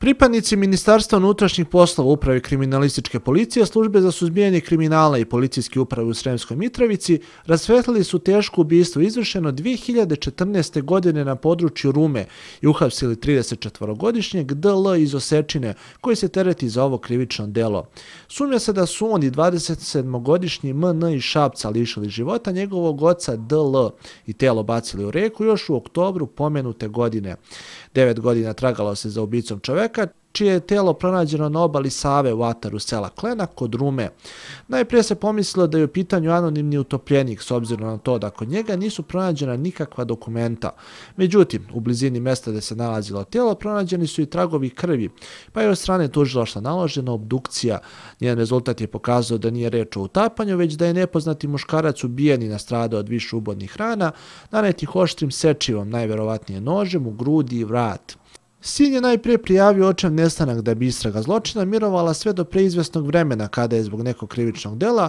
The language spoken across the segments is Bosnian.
Pripadnici Ministarstva unutrašnjih poslova Uprave kriminalističke policije, Službe za suzbijanje kriminala i policijske uprave u Sremskoj Mitrovici rasvetlili su teško ubijstvo izvršeno 2014. godine na području Rume i uhapsili 34-godišnjeg DL iz Osečine koji se tereti za ovo krivično delo. Sumnja se da su on i 27-godišnji MN i Šapca lišili života njegovog oca DL i telo bacili u reku još u oktobru pomenute godine. 9 godina tragalo se za ubicom čoveka čoveka čije je telo pronađeno na obali Save u ataru sela Klena kod Rume. Najprije se pomislilo da je u pitanju anonimni utopljenik s obzirom na to da kod njega nisu pronađena nikakva dokumenta. Međutim, u blizini mjesta gdje se nalazilo telo pronađeni su i tragovi krvi, pa je od strane tužilašta naložena obdukcija. Njen rezultat je pokazao da nije reč o utapanju, već da je nepoznati muškarac ubijen i nastradao od više ubodnih rana, nanetih oštrim sečivom, najverovatnije nožem u grudi i vrat. Sin je najprije prijavio očev nestanak da bi istraga zločina mirovala sve do preizvesnog vremena kada je zbog nekog krivičnog dela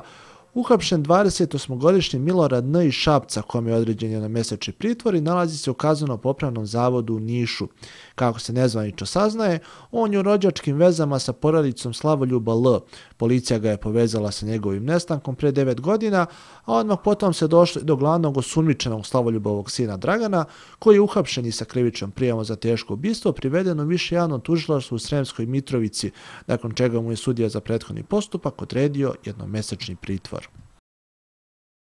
Uhapšen 28-godišnji Milorad N. iz Šapca, kom je određen jedan mjeseče pritvor i nalazi se u kazano popravnom zavodu u Nišu. Kako se nezvanično saznaje, on je u rođačkim vezama sa porodicom Slavoljuba L. Policija ga je povezala sa njegovim nestankom pre 9 godina, a odmah potom se došlo do glavnog osumničenog Slavoljubovog sina Dragana, koji je uhapšen i sa krivičom prijavom za teško ubistvo priveden u više javno tužilaštvo u Sremskoj Mitrovici, nakon čega mu je sudija za prethodni postupak odredio jednomesečni pritvor.